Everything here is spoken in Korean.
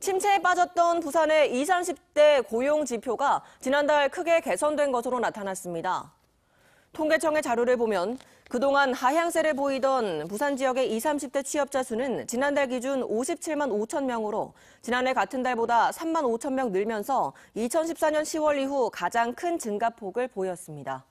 침체에 빠졌던 부산의 20, 30대 고용 지표가 지난달 크게 개선된 것으로 나타났습니다. 통계청의 자료를 보면 그동안 하향세를 보이던 부산 지역의 20, 30대 취업자 수는 지난달 기준 57만 5천 명으로 지난해 같은 달보다 3만 5천 명 늘면서 2014년 10월 이후 가장 큰 증가폭을 보였습니다.